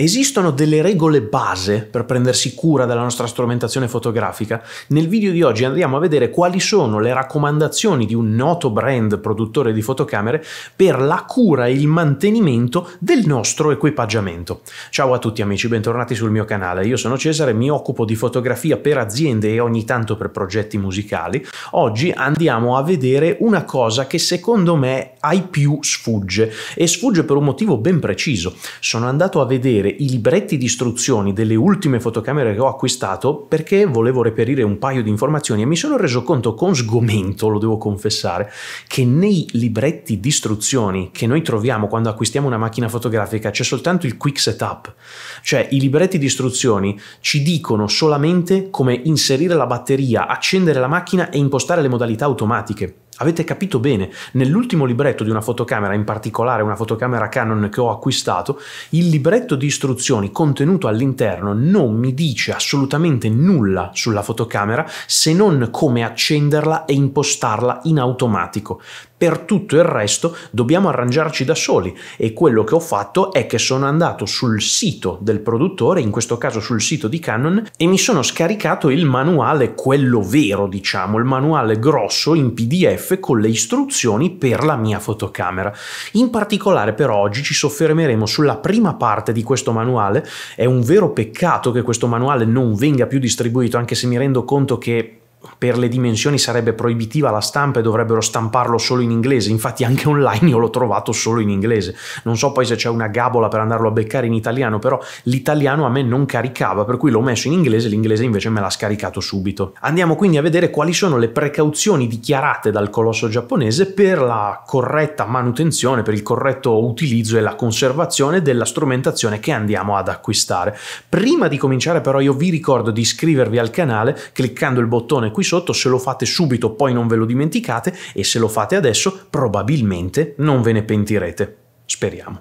Esistono delle regole base per prendersi cura della nostra strumentazione fotografica? Nel video di oggi andiamo a vedere quali sono le raccomandazioni di un noto brand produttore di fotocamere per la cura e il mantenimento del nostro equipaggiamento. Ciao a tutti amici, bentornati sul mio canale. Io sono Cesare, mi occupo di fotografia per aziende e ogni tanto per progetti musicali. Oggi andiamo a vedere una cosa che secondo me ai più sfugge e sfugge per un motivo ben preciso. Sono andato a vedere vedere i libretti di istruzioni delle ultime fotocamere che ho acquistato perché volevo reperire un paio di informazioni e mi sono reso conto con sgomento, lo devo confessare, che nei libretti di istruzioni che noi troviamo quando acquistiamo una macchina fotografica c'è soltanto il quick setup, cioè i libretti di istruzioni ci dicono solamente come inserire la batteria, accendere la macchina e impostare le modalità automatiche. Avete capito bene, nell'ultimo libretto di una fotocamera, in particolare una fotocamera Canon che ho acquistato, il libretto di istruzioni contenuto all'interno non mi dice assolutamente nulla sulla fotocamera se non come accenderla e impostarla in automatico. Per tutto il resto dobbiamo arrangiarci da soli e quello che ho fatto è che sono andato sul sito del produttore, in questo caso sul sito di Canon, e mi sono scaricato il manuale, quello vero diciamo, il manuale grosso in PDF con le istruzioni per la mia fotocamera. In particolare per oggi ci soffermeremo sulla prima parte di questo manuale, è un vero peccato che questo manuale non venga più distribuito anche se mi rendo conto che per le dimensioni sarebbe proibitiva la stampa e dovrebbero stamparlo solo in inglese, infatti anche online io l'ho trovato solo in inglese, non so poi se c'è una gabola per andarlo a beccare in italiano, però l'italiano a me non caricava, per cui l'ho messo in inglese, l'inglese invece me l'ha scaricato subito. Andiamo quindi a vedere quali sono le precauzioni dichiarate dal colosso giapponese per la corretta manutenzione, per il corretto utilizzo e la conservazione della strumentazione che andiamo ad acquistare. Prima di cominciare però io vi ricordo di iscrivervi al canale cliccando il bottone qui sotto, se lo fate subito poi non ve lo dimenticate e se lo fate adesso probabilmente non ve ne pentirete. Speriamo.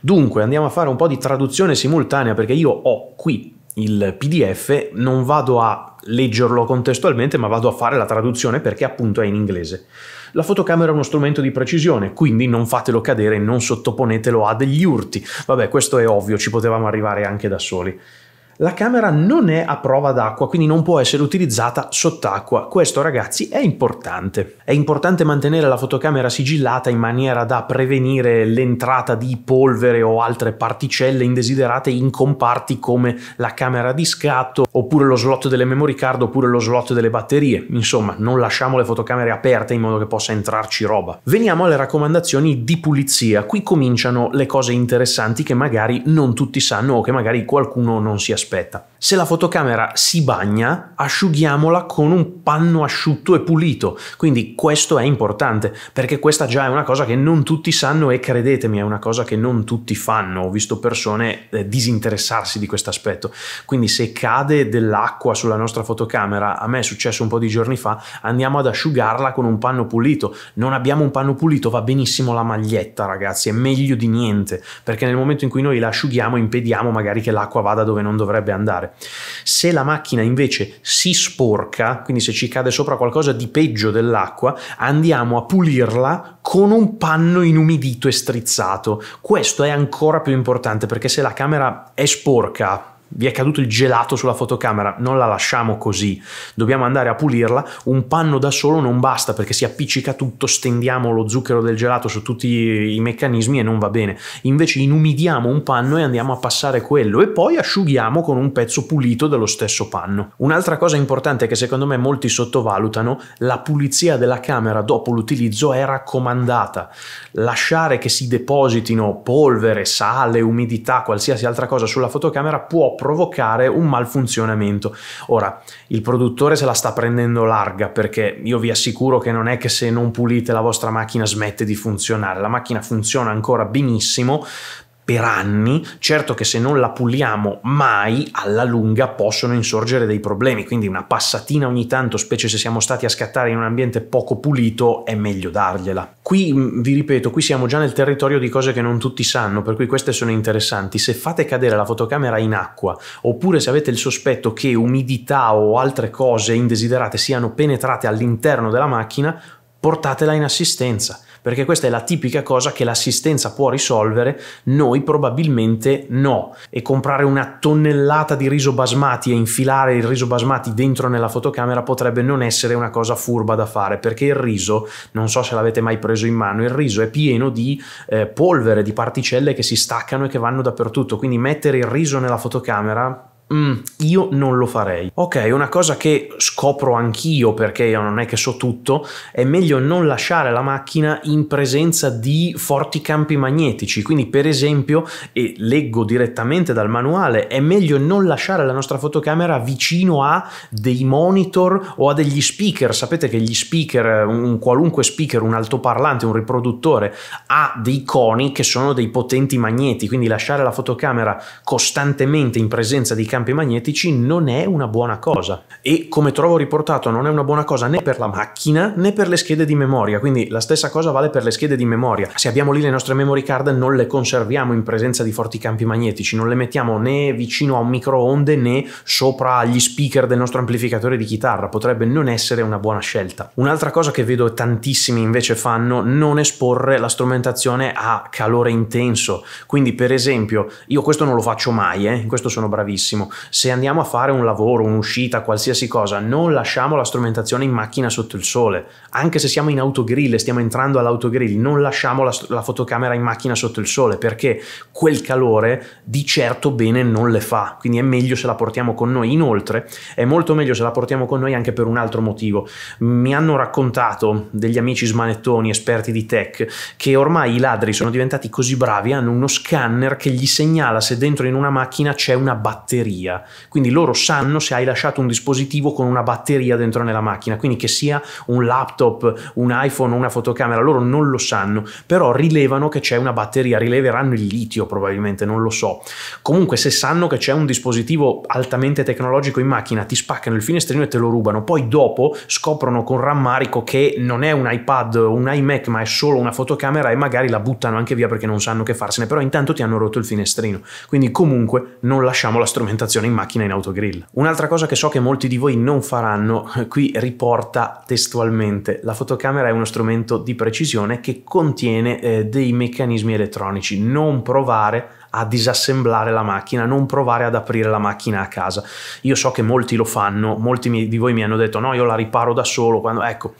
Dunque andiamo a fare un po' di traduzione simultanea perché io ho qui il PDF, non vado a leggerlo contestualmente ma vado a fare la traduzione perché appunto è in inglese. La fotocamera è uno strumento di precisione, quindi non fatelo cadere, non sottoponetelo a degli urti. Vabbè, questo è ovvio, ci potevamo arrivare anche da soli la camera non è a prova d'acqua, quindi non può essere utilizzata sott'acqua. Questo ragazzi è importante. È importante mantenere la fotocamera sigillata in maniera da prevenire l'entrata di polvere o altre particelle indesiderate in comparti come la camera di scatto, oppure lo slot delle memory card, oppure lo slot delle batterie. Insomma, non lasciamo le fotocamere aperte in modo che possa entrarci roba. Veniamo alle raccomandazioni di pulizia. Qui cominciano le cose interessanti che magari non tutti sanno o che magari qualcuno non si aspetta aspetta. Se la fotocamera si bagna, asciughiamola con un panno asciutto e pulito. Quindi questo è importante, perché questa già è una cosa che non tutti sanno e credetemi, è una cosa che non tutti fanno. Ho visto persone eh, disinteressarsi di questo aspetto. Quindi se cade dell'acqua sulla nostra fotocamera, a me è successo un po' di giorni fa, andiamo ad asciugarla con un panno pulito. Non abbiamo un panno pulito, va benissimo la maglietta, ragazzi, è meglio di niente, perché nel momento in cui noi la asciughiamo impediamo magari che l'acqua vada dove non dovrebbe andare riciclare. Se la macchina invece si sporca, quindi se ci cade sopra qualcosa di peggio dell'acqua, andiamo a pulirla con un panno inumidito e strizzato. Questo è ancora più importante perché se la camera è sporca, vi è caduto il gelato sulla fotocamera, non la lasciamo così, dobbiamo andare a pulirla, un panno da solo non basta perché si appiccica tutto, stendiamo lo zucchero del gelato su tutti i meccanismi e non va bene, invece inumidiamo un panno e andiamo a passare quello e poi asciughiamo con un pezzo pulito dello stesso panno. Un'altra cosa importante che secondo me molti sottovalutano, la pulizia della camera dopo l'utilizzo è raccomandata, lasciare che si depositino polvere, sale, umidità, qualsiasi altra cosa sulla fotocamera può provocare un malfunzionamento. Ora, il produttore se la sta prendendo larga perché io vi assicuro che non è che se non pulite la vostra macchina smette di funzionare, la macchina funziona ancora benissimo, per anni, certo che se non la puliamo mai, alla lunga possono insorgere dei problemi, quindi una passatina ogni tanto, specie se siamo stati a scattare in un ambiente poco pulito, è meglio dargliela. Qui, mm, vi ripeto, qui siamo già nel territorio di cose che non tutti sanno, per cui queste sono interessanti. Se fate cadere la fotocamera in acqua, oppure se avete il sospetto che umidità o altre cose indesiderate siano penetrate all'interno della macchina, portatela in assistenza perché questa è la tipica cosa che l'assistenza può risolvere, noi probabilmente no. E comprare una tonnellata di riso basmati e infilare il riso basmati dentro nella fotocamera potrebbe non essere una cosa furba da fare, perché il riso, non so se l'avete mai preso in mano, il riso è pieno di eh, polvere, di particelle che si staccano e che vanno dappertutto, quindi mettere il riso nella fotocamera Mm, io non lo farei. Ok, una cosa che scopro anch'io perché io non è che so tutto, è meglio non lasciare la macchina in presenza di forti campi magnetici, quindi per esempio, e leggo direttamente dal manuale, è meglio non lasciare la nostra fotocamera vicino a dei monitor o a degli speaker, sapete che gli speaker, un qualunque speaker, un altoparlante, un riproduttore, ha dei coni che sono dei potenti magneti, quindi lasciare la fotocamera costantemente in presenza di campi campi magnetici non è una buona cosa e come trovo riportato non è una buona cosa né per la macchina né per le schede di memoria, quindi la stessa cosa vale per le schede di memoria. Se abbiamo lì le nostre memory card non le conserviamo in presenza di forti campi magnetici, non le mettiamo né vicino a un microonde né sopra gli speaker del nostro amplificatore di chitarra, potrebbe non essere una buona scelta. Un'altra cosa che vedo tantissimi invece fanno, non esporre la strumentazione a calore intenso, quindi per esempio, io questo non lo faccio mai, eh? in questo sono bravissimo, se andiamo a fare un lavoro, un'uscita, qualsiasi cosa, non lasciamo la strumentazione in macchina sotto il sole. Anche se siamo in autogrill e stiamo entrando all'autogrill, non lasciamo la, la fotocamera in macchina sotto il sole perché quel calore di certo bene non le fa. Quindi è meglio se la portiamo con noi. Inoltre, è molto meglio se la portiamo con noi anche per un altro motivo. Mi hanno raccontato degli amici smanettoni, esperti di tech, che ormai i ladri sono diventati così bravi, hanno uno scanner che gli segnala se dentro in una macchina c'è una batteria batteria, quindi loro sanno se hai lasciato un dispositivo con una batteria dentro nella macchina, quindi che sia un laptop, un iPhone o una fotocamera, loro non lo sanno, però rilevano che c'è una batteria, rileveranno il litio probabilmente, non lo so. Comunque se sanno che c'è un dispositivo altamente tecnologico in macchina, ti spaccano il finestrino e te lo rubano, poi dopo scoprono con rammarico che non è un iPad o un iMac, ma è solo una fotocamera e magari la buttano anche via perché non sanno che farsene, però intanto ti hanno rotto il finestrino. Quindi comunque non lasciamo la strumentazione postazione in macchina in autogrill. Un'altra cosa che so che molti di voi non faranno, eh, qui riporta testualmente, la fotocamera è uno strumento di precisione che contiene eh, dei meccanismi elettronici, non provare a disassemblare la macchina, non provare ad aprire la macchina a casa. Io so che molti lo fanno, molti di voi mi hanno detto no, io la riparo da solo, quando... ecco,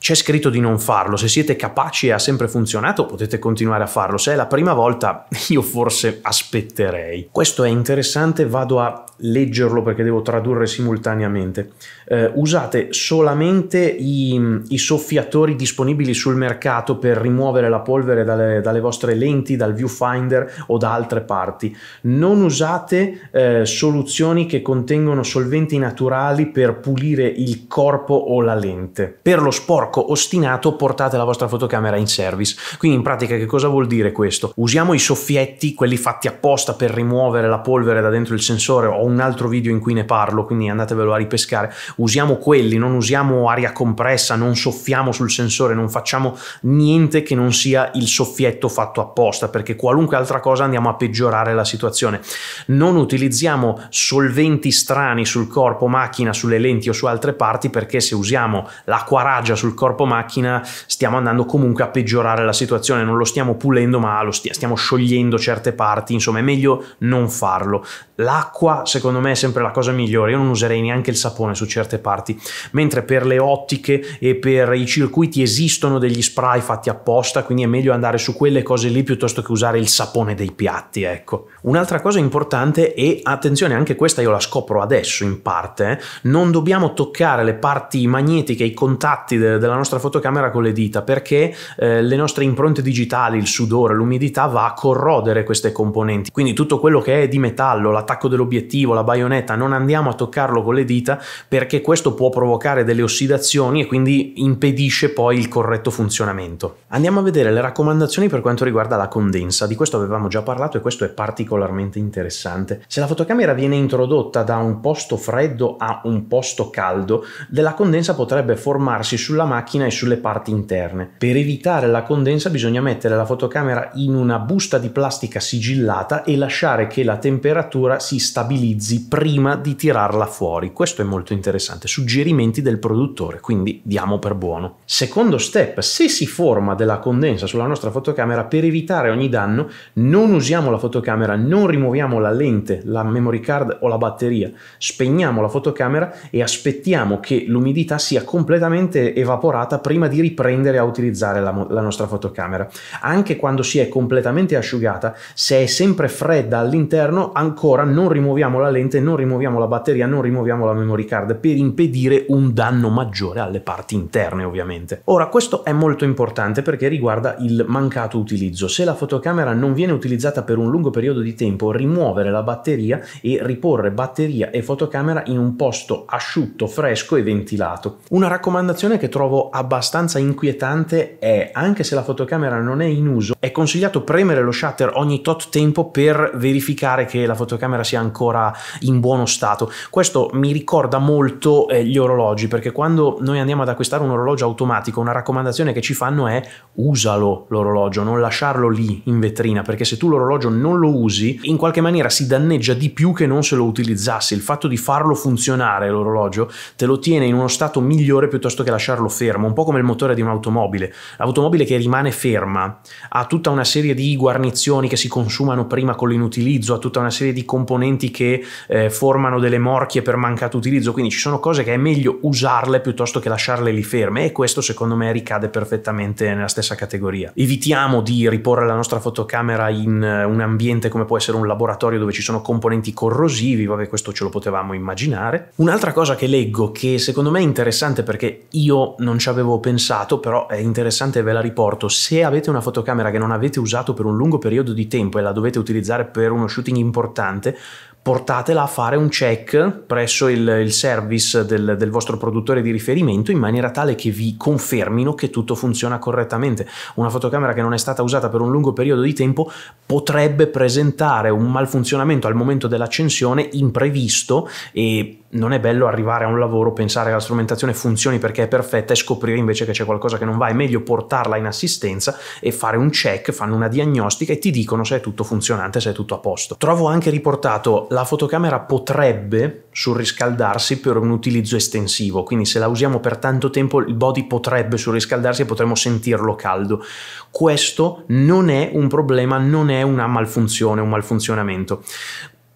c'è scritto di non farlo, se siete capaci e ha sempre funzionato potete continuare a farlo, se è la prima volta io forse aspetterei. Questo è interessante, vado a leggerlo perché devo tradurre simultaneamente. Eh, usate solamente i, i, soffiatori disponibili sul mercato per rimuovere la polvere dalle, dalle, vostre lenti, dal viewfinder o da altre parti. Non usate eh, soluzioni che contengono solventi naturali per pulire il corpo o la lente. Per lo sporco porco ostinato portate la vostra fotocamera in service. Quindi in pratica che cosa vuol dire questo? Usiamo i soffietti, quelli fatti apposta per rimuovere la polvere da dentro il sensore, ho un altro video in cui ne parlo, quindi andatevelo a ripescare. Usiamo quelli, non usiamo aria compressa, non soffiamo sul sensore, non facciamo niente che non sia il soffietto fatto apposta, perché qualunque altra cosa andiamo a peggiorare la situazione. Non utilizziamo solventi strani sul corpo macchina, sulle lenti o su altre parti, perché se usiamo l'acqua raggia sul corpo macchina stiamo andando comunque a peggiorare la situazione, non lo stiamo pulendo ma lo stia, stiamo sciogliendo certe parti, insomma è meglio non farlo. L'acqua secondo me è sempre la cosa migliore, io non userei neanche il sapone su certe parti, mentre per le ottiche e per i circuiti esistono degli spray fatti apposta, quindi è meglio andare su quelle cose lì piuttosto che usare il sapone dei piatti, ecco. Un'altra cosa importante e attenzione anche questa io la scopro adesso in parte, eh, non dobbiamo toccare le parti magnetiche, i contatti della della nostra fotocamera con le dita perché eh, le nostre impronte digitali, il sudore, l'umidità va a corrodere queste componenti. Quindi tutto quello che è di metallo, l'attacco dell'obiettivo, la baionetta, non andiamo a toccarlo con le dita perché questo può provocare delle ossidazioni e quindi impedisce poi il corretto funzionamento. Andiamo a vedere le raccomandazioni per quanto riguarda la condensa. Di questo avevamo già parlato e questo è particolarmente interessante. Se la fotocamera viene introdotta da un posto freddo a un posto caldo, della condensa potrebbe formarsi sulla macchina macchina e sulle parti interne. Per evitare la condensa bisogna mettere la fotocamera in una busta di plastica sigillata e lasciare che la temperatura si stabilizzi prima di tirarla fuori. Questo è molto interessante, suggerimenti del produttore, quindi diamo per buono. Secondo step, se si forma della condensa sulla nostra fotocamera per evitare ogni danno, non usiamo la fotocamera, non rimuoviamo la lente, la memory card o la batteria, spegniamo la fotocamera e aspettiamo che l'umidità sia completamente evaporata lavorata prima di riprendere a utilizzare la, la nostra fotocamera. Anche quando si è completamente asciugata, se è sempre fredda all'interno, ancora non rimuoviamo la lente, non rimuoviamo la batteria, non rimuoviamo la memory card per impedire un danno maggiore alle parti interne ovviamente. Ora questo è molto importante perché riguarda il mancato utilizzo. Se la fotocamera non viene utilizzata per un lungo periodo di tempo, rimuovere la batteria e riporre batteria e fotocamera in un posto asciutto, fresco e ventilato. Una raccomandazione che trovo aspetto abbastanza inquietante è, anche se la fotocamera non è in uso, è consigliato premere lo shutter ogni tot tempo per verificare che la fotocamera sia ancora in buono stato. Questo mi ricorda molto eh, gli orologi, perché quando noi andiamo ad acquistare un orologio automatico, una raccomandazione che ci fanno è usalo l'orologio, non lasciarlo lì in vetrina, perché se tu l'orologio non lo usi, in qualche maniera si danneggia di più che non se lo utilizzassi. Il fatto di farlo funzionare l'orologio te lo tiene in uno stato migliore piuttosto che lasciarlo fermo, un po' come il motore di un'automobile. L'automobile che rimane ferma ha tutta una serie di guarnizioni che si consumano prima con l'inutilizzo, ha tutta una serie di componenti che eh, formano delle morchie per mancato utilizzo, quindi ci sono cose che è meglio usarle piuttosto che lasciarle lì ferme e questo secondo me ricade perfettamente nella stessa categoria. Evitiamo di riporre la nostra fotocamera in eh, un ambiente come può essere un laboratorio dove ci sono componenti corrosivi, vabbè questo ce lo potevamo immaginare. Un'altra cosa che leggo che secondo me è interessante perché io non non ci avevo pensato, però è interessante e ve la riporto. Se avete una fotocamera che non avete usato per un lungo periodo di tempo e la dovete utilizzare per uno shooting importante, portatela a fare un check presso il, il service del, del, vostro produttore di riferimento in maniera tale che vi confermino che tutto funziona correttamente. Una fotocamera che non è stata usata per un lungo periodo di tempo potrebbe presentare un malfunzionamento al momento dell'accensione imprevisto e non è bello arrivare a un lavoro, pensare che la strumentazione funzioni perché è perfetta e scoprire invece che c'è qualcosa che non va, è meglio portarla in assistenza e fare un check, fanno una diagnostica e ti dicono se è tutto funzionante, se è tutto a posto. Trovo anche riportato la fotocamera potrebbe surriscaldarsi per un utilizzo estensivo, quindi se la usiamo per tanto tempo il body potrebbe surriscaldarsi e potremmo sentirlo caldo. Questo non è un problema, non è una malfunzione, un malfunzionamento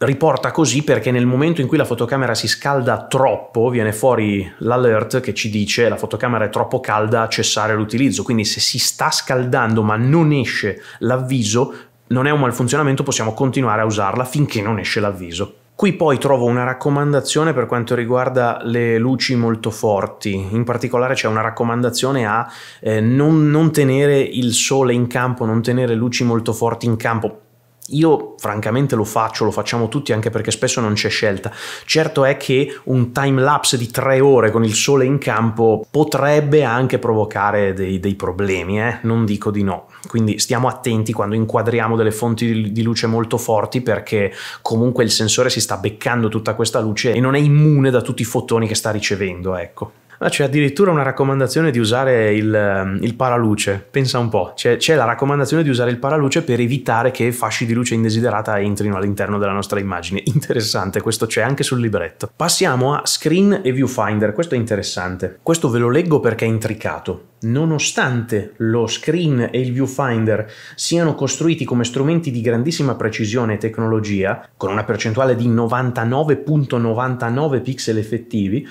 riporta così perché nel momento in cui la fotocamera si scalda troppo viene fuori l'alert che ci dice la fotocamera è troppo calda, a cessare l'utilizzo. Quindi se si sta scaldando ma non esce l'avviso, non è un malfunzionamento, possiamo continuare a usarla finché non esce l'avviso. Qui poi trovo una raccomandazione per quanto riguarda le luci molto forti, in particolare c'è una raccomandazione a eh, non, non tenere il sole in campo, non tenere luci molto forti in campo, io francamente lo faccio, lo facciamo tutti anche perché spesso non c'è scelta. Certo è che un time lapse di tre ore con il sole in campo potrebbe anche provocare dei, dei problemi, eh? non dico di no. Quindi stiamo attenti quando inquadriamo delle fonti di luce molto forti perché comunque il sensore si sta beccando tutta questa luce e non è immune da tutti i fotoni che sta ricevendo, ecco. Ah, c'è addirittura una raccomandazione di usare il, ehm, il paraluce, pensa un po', c'è, c'è, la raccomandazione di usare il paraluce per evitare che fasci di luce indesiderata entrino all'interno della nostra immagine. Interessante, questo c'è anche sul libretto. Passiamo a screen e viewfinder, questo è interessante. Questo ve lo leggo perché è intricato. Nonostante lo screen e il viewfinder siano costruiti come strumenti di grandissima precisione e tecnologia, con una percentuale di 99.99 pixel effettivi,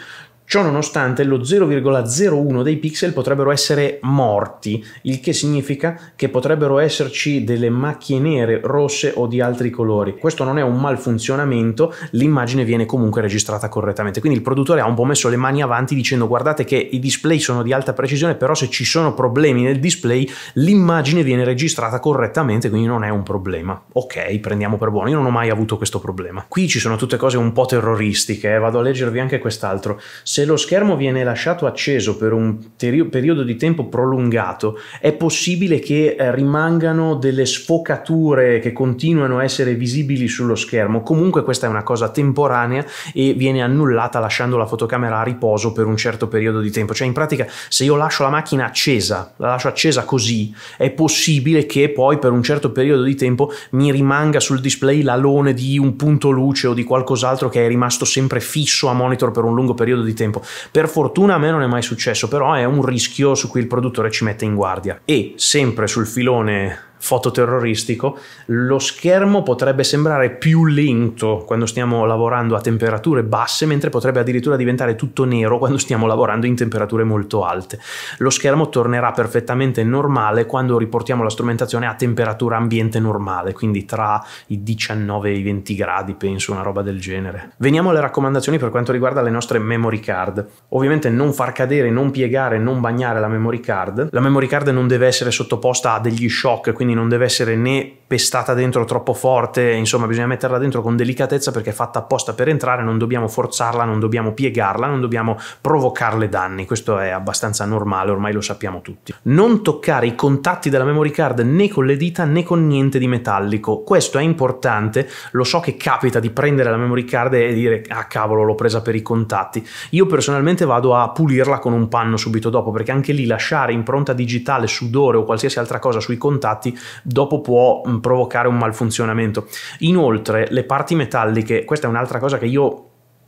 Ciò nonostante lo 0,01 dei pixel potrebbero essere morti, il che significa che potrebbero esserci delle macchie nere, rosse o di altri colori. Questo non è un malfunzionamento, l'immagine viene comunque registrata correttamente. Quindi il produttore ha un po' messo le mani avanti dicendo guardate che i display sono di alta precisione, però se ci sono problemi nel display l'immagine viene registrata correttamente, quindi non è un problema. Ok, prendiamo per buono, io non ho mai avuto questo problema. Qui ci sono tutte cose un po' terroristiche, eh? vado a leggervi anche quest'altro. Se se lo schermo viene lasciato acceso per un terio- periodo di tempo prolungato, è possibile che eh, rimangano delle sfocature che continuano a essere visibili sullo schermo. Comunque questa è una cosa temporanea e viene annullata lasciando la fotocamera a riposo per un certo periodo di tempo. Cioè in pratica se io lascio la macchina accesa, la lascio accesa così, è possibile che poi per un certo periodo di tempo mi rimanga sul display l'alone di un punto luce o di qualcos'altro che è rimasto sempre fisso a monitor per un lungo periodo di tempo tempo. Per fortuna a me non è mai successo, però è un rischio su cui il produttore ci mette in guardia. E sempre sul filone fototerroristico, lo schermo potrebbe sembrare più lento quando stiamo lavorando a temperature basse, mentre potrebbe addirittura diventare tutto nero quando stiamo lavorando in temperature molto alte. Lo schermo tornerà perfettamente normale quando riportiamo la strumentazione a temperatura ambiente normale, quindi tra i 19 e i 20 gradi, penso, una roba del genere. Veniamo alle raccomandazioni per quanto riguarda le nostre memory card. Ovviamente non far cadere, non piegare, non bagnare la memory card. La memory card non deve essere sottoposta a degli shock, quindi non deve essere né pestata dentro troppo forte, insomma bisogna metterla dentro con delicatezza perché è fatta apposta per entrare, non dobbiamo forzarla, non dobbiamo piegarla, non dobbiamo provocarle danni, questo è abbastanza normale, ormai lo sappiamo tutti. Non toccare i contatti della memory card né con le dita né con niente di metallico, questo è importante, lo so che capita di prendere la memory card e dire ah cavolo l'ho presa per i contatti, io personalmente vado a pulirla con un panno subito dopo perché anche lì lasciare impronta digitale, sudore o qualsiasi altra cosa sui contatti dopo può provocare un malfunzionamento. Inoltre le parti metalliche, questa è un'altra cosa che io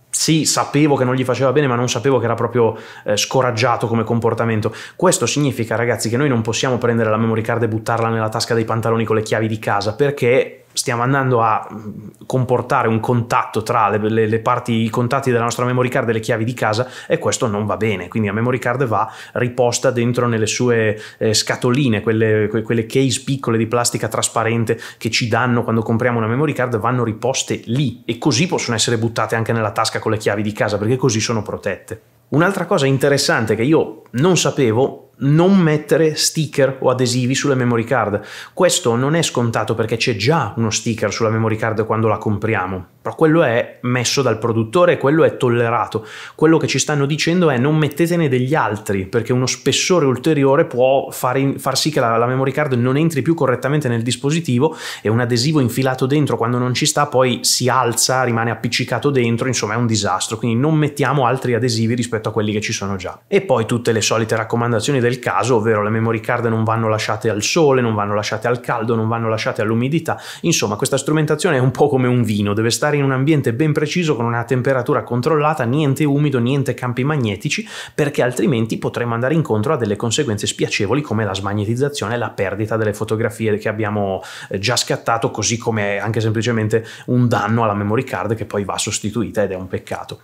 sì, sapevo che non gli faceva bene, ma non sapevo che era proprio eh, scoraggiato come comportamento. Questo significa, ragazzi, che noi non possiamo prendere la memory card e buttarla nella tasca dei pantaloni con le chiavi di casa, perché stiamo andando a mm, comportare un contatto tra le, le, le, parti, i contatti della nostra memory card e le chiavi di casa e questo non va bene, quindi la memory card va riposta dentro nelle sue eh, scatoline, quelle, quelle, case piccole di plastica trasparente che ci danno quando compriamo una memory card vanno riposte lì e così possono essere buttate anche nella tasca con le chiavi di casa perché così sono protette. Un'altra cosa interessante che io non sapevo non mettere sticker o adesivi sulle memory card. Questo non è scontato perché c'è già uno sticker sulla memory card quando la compriamo, però quello è messo dal produttore e quello è tollerato. Quello che ci stanno dicendo è non mettetene degli altri perché uno spessore ulteriore può far, far sì che la, la memory card non entri più correttamente nel dispositivo e un adesivo infilato dentro quando non ci sta poi si alza, rimane appiccicato dentro, insomma è un disastro, quindi non mettiamo altri adesivi rispetto a quelli che ci sono già. E poi tutte le solite raccomandazioni del caso, ovvero le memory card non vanno lasciate al sole, non vanno lasciate al caldo, non vanno lasciate all'umidità. Insomma, questa strumentazione è un po' come un vino, deve stare in un ambiente ben preciso con una temperatura controllata, niente umido, niente campi magnetici, perché altrimenti potremmo andare incontro a delle conseguenze spiacevoli come la smagnetizzazione e la perdita delle fotografie che abbiamo eh, già scattato, così come anche semplicemente un danno alla memory card che poi va sostituita ed è un peccato.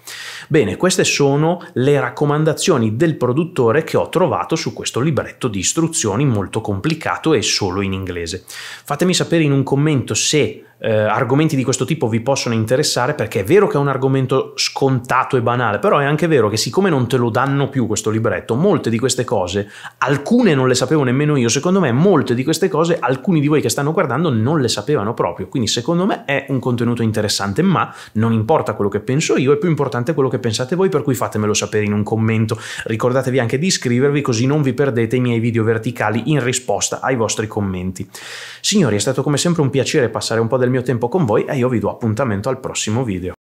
Bene, queste sono le raccomandazioni del produttore che ho trovato su questo libretto di istruzioni molto complicato e solo in inglese. Fatemi sapere in un commento se eh, argomenti di questo tipo vi possono interessare perché è vero che è un argomento scontato e banale, però è anche vero che siccome non te lo danno più questo libretto, molte di queste cose, alcune non le sapevo nemmeno io, secondo me molte di queste cose alcuni di voi che stanno guardando non le sapevano proprio, quindi secondo me è un contenuto interessante, ma non importa quello che penso io, è più importante quello che pensate voi, per cui fatemelo sapere in un commento. Ricordatevi anche di iscrivervi così non vi perdete i miei video verticali in risposta ai vostri commenti. Signori, è stato come sempre un piacere passare un po' del del mio tempo con voi e io vi do appuntamento al prossimo video.